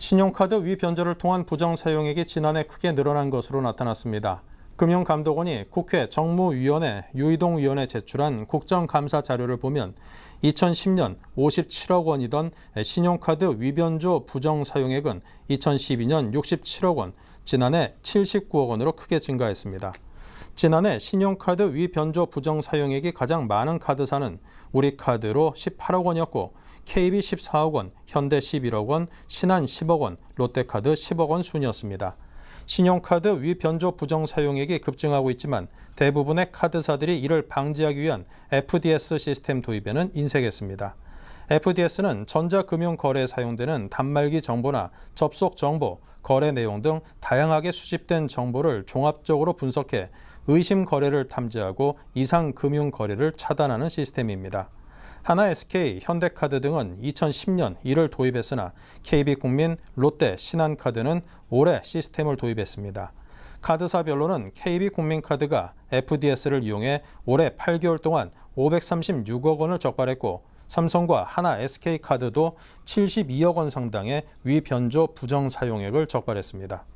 신용카드 위변조를 통한 부정 사용액이 지난해 크게 늘어난 것으로 나타났습니다. 금융감독원이 국회 정무위원회 유이동 위원회 제출한 국정감사 자료를 보면 2010년 57억 원이던 신용카드 위변조 부정 사용액은 2012년 67억 원, 지난해 79억 원으로 크게 증가했습니다. 지난해 신용카드 위변조 부정 사용액이 가장 많은 카드사는 우리카드로 18억 원이었고 KB 14억 원, 현대 11억 원, 신한 10억 원, 롯데카드 10억 원 순이었습니다. 신용카드 위변조 부정 사용액이 급증하고 있지만 대부분의 카드사들이 이를 방지하기 위한 FDS 시스템 도입에는 인색했습니다. FDS는 전자금융거래에 사용되는 단말기 정보나 접속 정보, 거래 내용 등 다양하게 수집된 정보를 종합적으로 분석해 의심 거래를 탐지하고 이상 금융 거래를 차단하는 시스템입니다. 하나 SK, 현대카드 등은 2010년 이를 도입했으나 KB국민, 롯데, 신한카드는 올해 시스템을 도입했습니다. 카드사별로는 KB국민카드가 FDS를 이용해 올해 8개월 동안 536억 원을 적발했고 삼성과 하나 SK카드도 72억 원 상당의 위변조 부정 사용액을 적발했습니다.